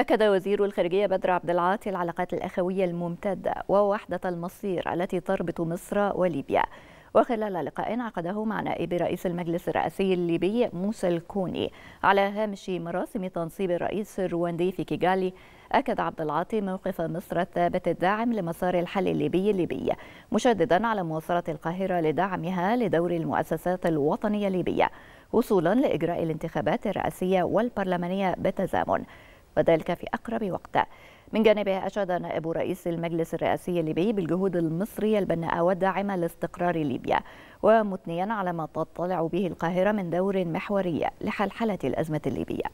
أكد وزير الخارجية بدر عبد العاطي العلاقات الأخوية الممتدة ووحدة المصير التي تربط مصر وليبيا وخلال لقاء عقده مع نائب رئيس المجلس الرئاسي الليبي موسى الكوني على هامش مراسم تنصيب الرئيس الرواندي في كيجالي أكد عبد العاطي موقف مصر الثابت الداعم لمسار الحل الليبي الليبي مشددا على مواصلة القاهرة لدعمها لدور المؤسسات الوطنية الليبية وصولا لإجراء الانتخابات الرئاسية والبرلمانية بتزامن وذلك في أقرب وقت من جانبه أشاد نائب رئيس المجلس الرئاسي الليبي بالجهود المصرية البناءة والداعمة لاستقرار ليبيا ومثنيا على ما تطلع به القاهرة من دور محوري لحلحلة الأزمة الليبية